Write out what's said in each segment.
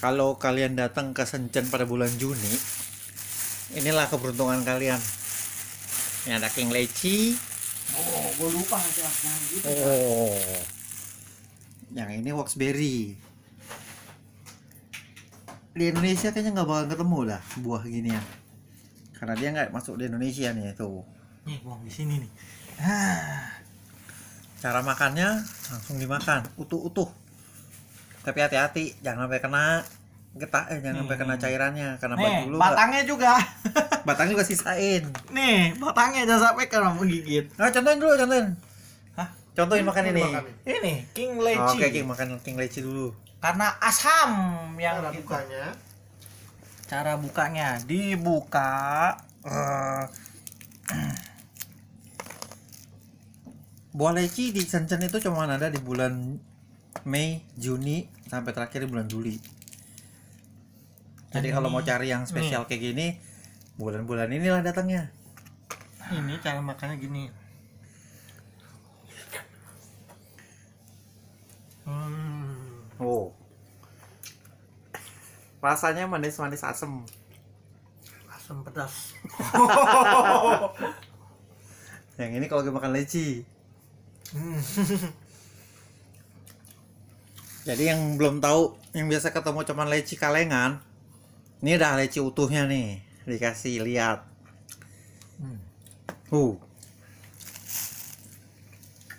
kalau kalian datang ke Senjen pada bulan Juni inilah keberuntungan kalian ini ada king leci oh gue lupa yang gitu oh yang ini waxberry di Indonesia kayaknya nggak bakal ketemu lah buah gini ya. karena dia nggak masuk di Indonesia nih tuh nih buah di sini nih ah. cara makannya langsung dimakan utuh-utuh tapi hati-hati jangan sampai kena getah eh jangan sampai kena hmm. cairannya karena nih, dulu? batangnya gak, juga batangnya juga sisain nih batangnya jangan sampai kena menggigit nah contohin dulu contohin Hah? contohin ini, makan ini makan. ini king leci oh, oke okay, king makan king leci dulu karena asam yang cara bukanya cara bukanya dibuka uh, buah leci di Shenzhen itu cuma ada di bulan Mei, Juni sampai terakhir bulan Juli. Jadi kalau mau cari yang spesial nih. kayak gini, bulan-bulan inilah datangnya. Ini cara makannya gini. Hmm. Oh. Rasanya manis-manis asem. Asem pedas. yang ini kalau gue makan leci. Hmm. Jadi yang belum tahu yang biasa ketemu cuman leci kalengan, ini udah leci utuhnya nih dikasih lihat. Hmm. Uh.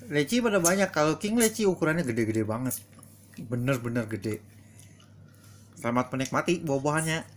Leci pada banyak kalau king leci ukurannya gede-gede banget. Bener-bener gede. Selamat menikmati buah-buahannya.